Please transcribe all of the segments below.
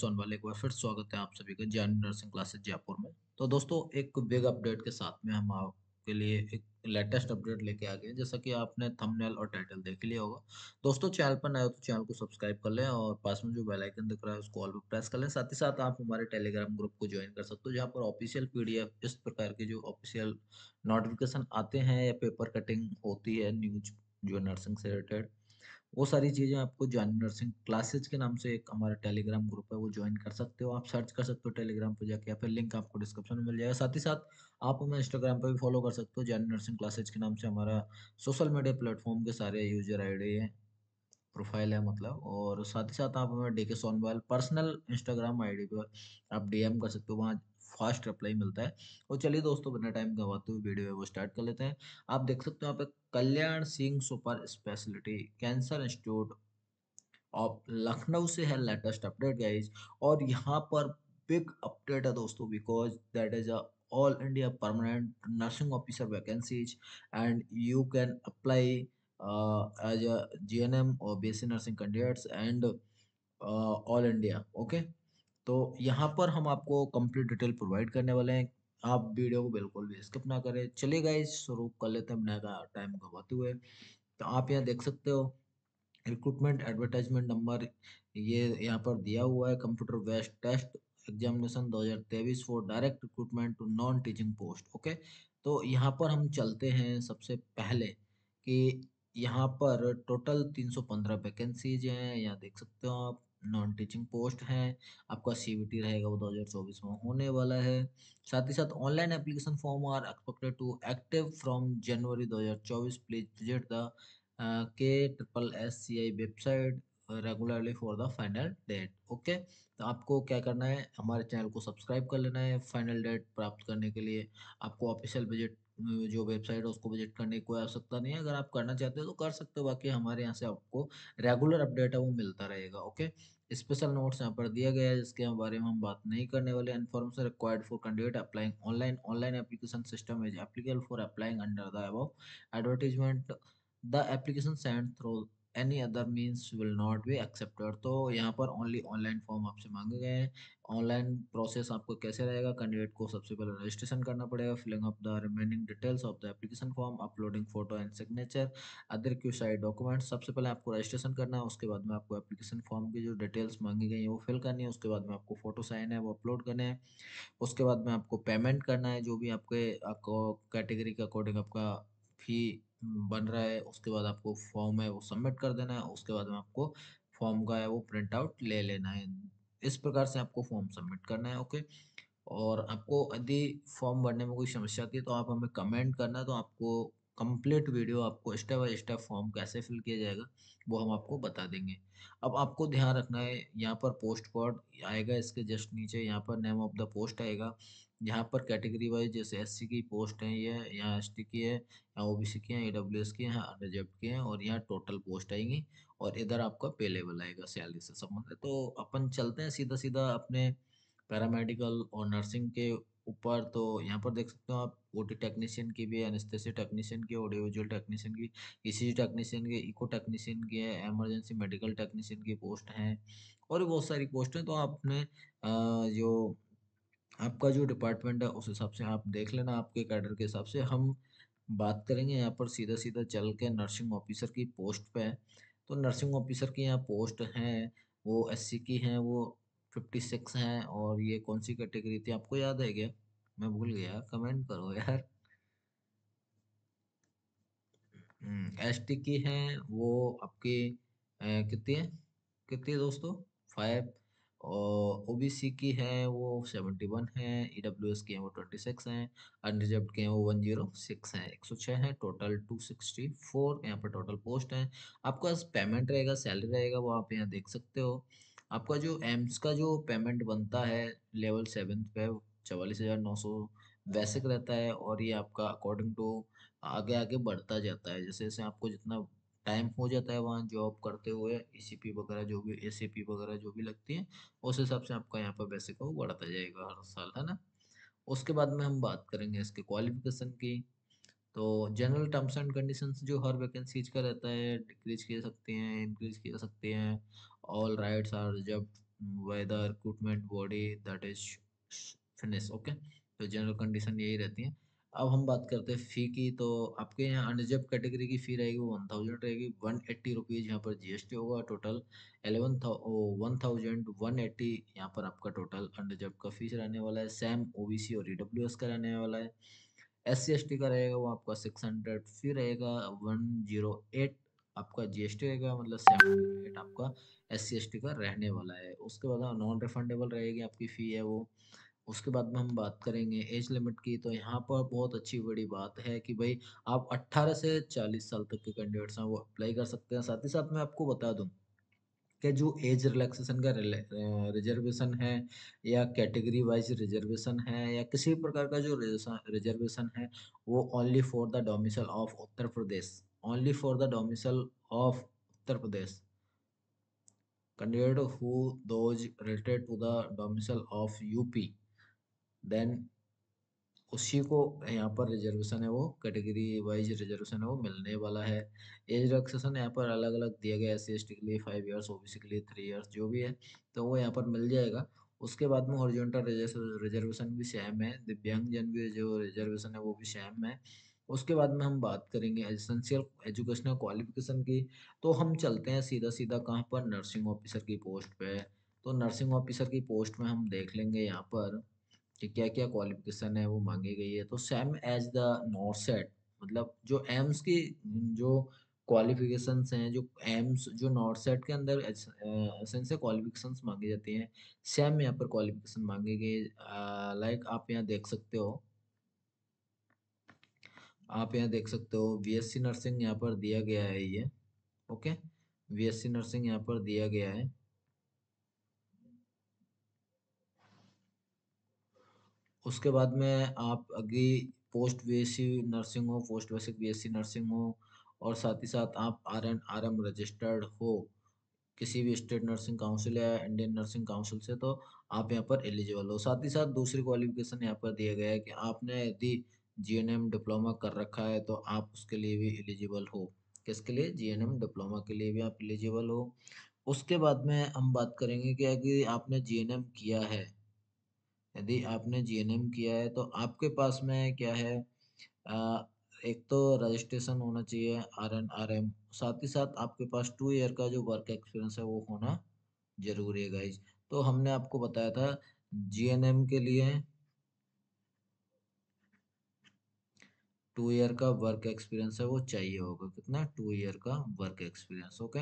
सोनवाल एक बार फिर स्वागत है आप सभी का जैन नर्सिंग क्लासेस जयपुर में तो दोस्तों एक बिग अपडेट के साथ में हम आपके लिए एक लेटेस्ट अपडेट लेके आ गए जैसा कि आपने थंबनेल और टाइटल देख लिया होगा दोस्तों चैनल पर नए हो तो चैनल को सब्सक्राइब कर लें और पास में जो बेल आइकन दिख रहा है उसको ऑल पर प्रेस कर लें साथ ही साथ आप हमारे टेलीग्राम ग्रुप को ज्वाइन कर सकते हो जहाँ पर ऑफिशियल पीडीएफ इस प्रकार के जो ऑफिशियल नोटिफिकेशन आते हैं या पेपर कटिंग होती है न्यूज जो नर्सिंग से रिलेटेड वो सारी चीज़ें आपको जॉइन नर्सिंग क्लासेज के नाम से एक हमारा टेलीग्राम ग्रुप है वो ज्वाइन कर सकते हो आप सर्च कर सकते हो टेलीग्राम पर जाके या फिर लिंक आपको डिस्क्रिप्शन में मिल जाएगा साथ ही साथ आप हमें इंस्टाग्राम पर भी फॉलो कर सकते हो जॉइन नर्सिंग क्लासेज के नाम से हमारा सोशल मीडिया प्लेटफॉर्म के सारे यूजर आई हैं प्रोफाइल है मतलब और साथ ही साथ आप हमें डी के सोनवाल पर्सनल इंस्टाग्राम आईडी पर आप डीएम कर सकते हो वहाँ फास्ट रिप्लाई मिलता है और चलिए दोस्तों बिना टाइम गंवाते हुए वीडियो है वो स्टार्ट कर लेते हैं आप देख सकते हो यहाँ पे Kalyan Singh super speciality cancer institute of Lucknow से है लेटेस्ट अपडेट गाइज और यहाँ पर बिग अपडेट है दोस्तों because that is a all India permanent nursing officer vacancies and you can apply Uh, as a GNM or BSc e nursing candidates and all India okay तो यहाँ पर हम आपको कंप्लीट डिटेल प्रोवाइड करने वाले हैं आप वीडियो को बिल्कुल भी स्किप ना करें चलिए गाइस शुरू कर लेते हैं का टाइम गवाते हुए तो आप यहाँ देख सकते हो रिक्रूटमेंट एडवर्टाइजमेंट नंबर ये यहाँ पर दिया हुआ है computer based test examination 2023 for direct recruitment to non teaching post okay तो यहाँ पर हम चलते हैं सबसे पहले कि यहाँ पर टोटल 315 वैकेंसीज हैं यहाँ देख सकते हो आप नॉन टीचिंग पोस्ट हैं आपका सीबीटी रहेगा वो 2024 में होने वाला है साथ ही साथ online application form are expected to active from January 2024 please visit the K triple S C I website regularly for the final date okay तो आपको क्या करना है हमारे चैनल को सब्सक्राइब कर लेना है फाइनल डेट प्राप्त करने के लिए आपको ऑफिशियल बजट जो वेबसाइट है उसको विजिट करने की कोई आवश्यकता नहीं है अगर आप करना चाहते हो तो कर सकते हो बाकी हमारे यहाँ से आपको रेगुलर अपडेट है वो मिलता रहेगा ओके स्पेशल नोट्स यहाँ पर दिया गया है जिसके बारे में हम बात नहीं करने वाले information required for candidate applying online online application system is applicable for applying under the above advertisement the application send through any other means will not be accepted तो यहाँ पर ओनली ऑनलाइन फॉर्म आपसे मांगे गए हैं online process आपको कैसे रहेगा कैंडिडेट को सबसे पहले रजिस्ट्रेशन करना पड़ेगा filling up the remaining details of the application form uploading photo and signature other Q side documents सबसे पहले आपको रजिस्ट्रेशन करना है उसके बाद में आपको एप्लीकेशन फॉर्म की जो डिटेल्स मांगी गई हैं वो फिल करनी है उसके बाद में आपको फोटो साइन है वो अपलोड करना है उसके बाद में आपको पेमेंट करना है जो भी आपके आपको कैटेगरी के अकॉर्डिंग आपका फी बन रहा है उसके बाद आपको फॉर्म है वो सबमिट कर देना है उसके बाद में आपको फॉर्म का है वो प्रिंट आउट ले लेना है इस प्रकार से आपको फॉर्म सबमिट करना है ओके और आपको यदि फॉर्म भरने में कोई समस्या है तो आप हमें कमेंट करना तो आपको कंप्लीट वीडियो आपको स्टेप बाय स्टेप फॉर्म कैसे फिल किया जाएगा वो हम आपको बता देंगे अब आपको ध्यान रखना है यहाँ पर पोस्ट कोड आएगा इसके जस्ट नीचे यहाँ पर नेम ऑफ द पोस्ट आएगा यहाँ पर कैटेगरी वाइज जैसे एस की पोस्ट है ये यहाँ एस की है यहाँ ओ की है ई डब्ल्यू की है यहाँ रिजर्व की है और यहाँ टोटल पोस्ट आएंगी और इधर आपका पे लेवल आएगा सैलरी से संबंधित तो अपन चलते हैं सीधा सीधा अपने पैरामेडिकल और नर्सिंग के ऊपर तो यहाँ पर देख सकते हो आप ओटी टेक्नीशियन की भी एनेस्थेसिया टेक्नीशियन की ऑडियो विजुअल टेक्नीशियन की ईसीजी e टेक्नीशियन की इको टेक्नीशियन की है एमरजेंसी मेडिकल टेक्नीशियन की पोस्ट है और भी बहुत सारी पोस्ट हैं तो आपने जो आपका जो डिपार्टमेंट है उस हिसाब से आप देख लेना आपके कैडर के हिसाब से हम बात करेंगे यहाँ पर सीधा सीधा चल के नर्सिंग ऑफिसर की पोस्ट पे तो नर्सिंग ऑफिसर की यहाँ पोस्ट हैं वो सी की हैं वो फिफ्टी सिक्स हैं और ये कौन सी कैटेगरी थी आपको याद है क्या मैं भूल गया कमेंट करो यार एस हम्म, टी की है वो आपकी कितनी है कितनी है दोस्तों फाइव और ओ बी सी की है वो सेवेंटी वन है ई डब्ल्यू एस की है वो ट्वेंटी सिक्स हैं अनरिजर्व के हैं वो वन जीरो सिक्स हैं एक सौ छः हैं टोटल टू सिक्सटी फोर यहाँ पर टोटल पोस्ट हैं आपका पेमेंट रहेगा सैलरी रहेगा वो आप यहाँ देख सकते हो आपका जो एम्स का जो पेमेंट बनता है लेवल सेवन पे चवालीस हज़ार नौ सौ वैसे रहता है और ये आपका अकॉर्डिंग टू आगे आगे बढ़ता जाता है जैसे जैसे आपको जितना टाइम हो जाता है वहाँ जॉब करते हुए ई वगैरह जो भी एस वगैरह जो भी लगती है उस हिसाब से आपका यहाँ पर वैसे का वो बढ़ता जाएगा हर साल है ना उसके बाद में हम बात करेंगे इसके क्वालिफिकेशन की तो जनरल टर्म्स एंड कंडीशंस जो हर वैकेंसीज का रहता है डिक्रीज किया सकते हैं इंक्रीज किया सकते हैं all rights are reserved by the recruitment body that is finish okay तो जनरल कंडीशन यही रहती है अब हम बात करते हैं फ़ी की तो आपके यहाँ अनरिजर्व कैटेगरी की फ़ी रहेगी वन थाउजेंड रहेगी वन एट्टी रुपीज़ यहाँ पर जीएसटी होगा टोटल एलेवन था वन थाउजेंड वन एट्टी यहाँ पर आपका टोटल अनरिजर्व का फीस रहने वाला है सैम ओबीसी और ई e का रहने वाला है एस सी का रहेगा वो आपका सिक्स हंड्रेड फी रहेगा वन जीरो एट आपका जीएसटी रहेगा मतलब सेवेंटी रेट आपका एस सी का रहने वाला है उसके बाद नॉन हाँ, रिफंडेबल रहेगी आपकी फ़ी है वो उसके बाद में हम बात करेंगे एज लिमिट की तो यहाँ पर बहुत अच्छी बड़ी बात है कि भाई आप 18 से 40 साल तक के कैंडिडेट्स हैं वो अप्लाई कर सकते हैं साथ ही साथ मैं आपको बता दूँ कि जो एज रिलैक्सेशन का रिजर्वेशन है या कैटेगरी वाइज रिजर्वेशन है या किसी भी प्रकार का जो रिजर्वेशन है वो only for the domicile of Uttar Pradesh only for the domicile of Uttar Pradesh compared who those related to the domicile of UP then उसी को यहाँ पर रिजर्वेशन है वो कैटेगरी वाइज रिजर्वेशन है वो मिलने वाला है एज रिलैक्सेशन यहाँ पर अलग अलग दिया गया एस सी के लिए फाइव ईयर्स ओ के लिए थ्री ईयर्स जो भी है तो वो यहाँ पर मिल जाएगा उसके बाद में हॉरिजॉन्टल रिजर्वेशन भी सेम है दिव्यांगजन भी जो रिजर्वेशन है वो भी सेम है उसके बाद में हम बात करेंगे एसेंशियल एजुकेशनल क्वालिफिकेशन की तो हम चलते हैं सीधा सीधा कहाँ पर नर्सिंग ऑफिसर की पोस्ट पे तो नर्सिंग ऑफिसर की पोस्ट में हम देख लेंगे यहाँ पर कि क्या क्या क्वालिफिकेशन है वो मांगी गई है तो सेम एज द नॉर्सेट मतलब जो एम्स की जो क्वालिफिकेशन हैं जो एम्स जो नॉर्सेट के अंदर एसेंशियल क्वालिफिकेशन मांगी जाती हैं सेम यहाँ पर क्वालिफिकेशन मांगी गई लाइक आप यहाँ देख सकते हो आप यहाँ देख सकते हो बीएससी नर्सिंग यहाँ पर दिया गया है ये ओके बीएससी नर्सिंग यहाँ पर दिया गया है उसके बाद में आप अगली पोस्ट बीएससी नर्सिंग हो पोस्ट बेसिक बीएससी नर्सिंग हो और साथ ही साथ आप R N R M registered हो किसी भी स्टेट नर्सिंग काउंसिल या इंडियन नर्सिंग काउंसिल से तो आप यहाँ पर एलिजिबल हो साथ ही साथ दूसरी क्वालिफिकेशन यहाँ पर दिया गया है कि आपने यदि जीएनएम डिप्लोमा कर रखा है तो आप उसके लिए भी एलिजिबल हो किसके लिए जीएनएम डिप्लोमा के लिए भी आप एलिजिबल हो उसके बाद में हम बात करेंगे कि अगर आपने जीएनएम किया है यदि आपने जीएनएम किया है तो आपके पास में क्या है आ, एक तो रजिस्ट्रेशन होना चाहिए आर एन आर एम साथ ही साथ आपके पास टू ईयर का जो वर्क एक्सपीरियंस है वो होना जरूरी है गाइज तो हमने आपको बताया था जीएनएम के लिए टू ईयर का वर्क एक्सपीरियंस है वो चाहिए होगा कितना टू ईयर का work experience okay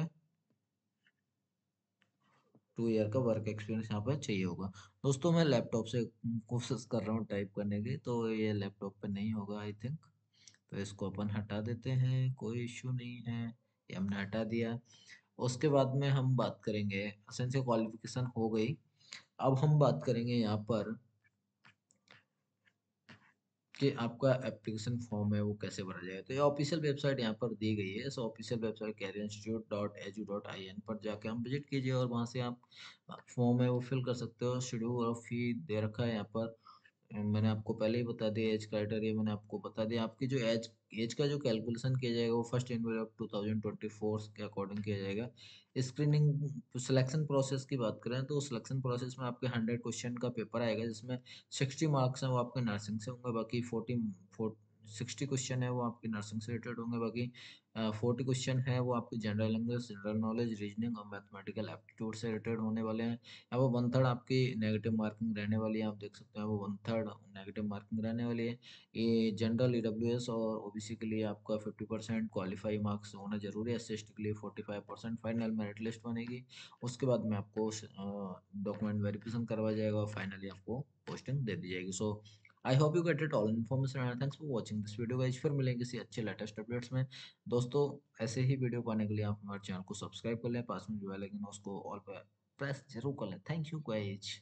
two year का वर्क एक्सपीरियंस यहाँ पर चाहिए होगा दोस्तों मैं लैपटॉप से कोशिश कर रहा हूँ टाइप करने की तो ये लैपटॉप पे नहीं होगा आई थिंक तो इसको अपन हटा देते हैं कोई इश्यू नहीं है ये हमने हटा दिया उसके बाद में हम बात करेंगे क्वालिफिकेशन हो गई अब हम बात करेंगे यहाँ पर कि आपका एप्लीकेशन फॉर्म है वो कैसे भरा जाए तो ये ऑफिशियल वेबसाइट यहाँ पर दी गई है so official website career institute dot edu dot I N पर जाके हम विजिट कीजिए और वहाँ से आप फॉर्म है वो फिल कर सकते हो शेड्यूल और फी दे रखा है यहाँ पर मैंने आपको पहले ही बता दिया एज क्राइटेरिया मैंने आपको बता दिया आपकी जो एज एज का जो कैलकुलेशन किया जाएगा वो फर्स्ट जनवरी ऑफ फोर के अकॉर्डिंग किया जाएगा स्क्रीनिंग सिलेक्शन प्रोसेस की बात करें तो सिलेक्शन प्रोसेस में आपके हंड्रेड क्वेश्चन का पेपर आएगा जिसमें सिक्सटी मार्क्स हैं वो आपके नर्सिंग से होंगे बाकी फोर्टी सिक्सटी क्वेश्चन है वो आपके नर्सिंग से रिलेटेड होंगे बाकी फोर्टी क्वेश्चन है वो आपके general language general knowledge reasoning और मैथमेटिकल एप्टीट्यूड से रिलेटेड होने वाले हैं अब वन थर्ड आपकी नेगेटिव मार्किंग रहने वाली है आप देख सकते हैं वो वन थर्ड नेगेटिव मार्किंग रहने वाली है ये जनरल ई e और ओ के लिए आपका फिफ्टी परसेंट क्वालिफाई मार्क्स होना जरूरी है एस के लिए फोर्टी फाइनल मेरिट लिस्ट बनेगी उसके बाद में आपको डॉक्यूमेंट वेरिफिकेशन करवाया जाएगा फाइनली आपको पोस्टिंग दे दी जाएगी so so, I hope you get it all information and thanks for watching this video guys फिर मिलेंगे किसी अच्छे लेटेस्ट अपडेट्स में दोस्तों ऐसे ही वीडियो पाने के लिए आप हमारे चैनल को सब्सक्राइब कर लें पास में जो है लेकिन उसको ऑल पर प्रेस जरूर कर लें थैंक यू गाइज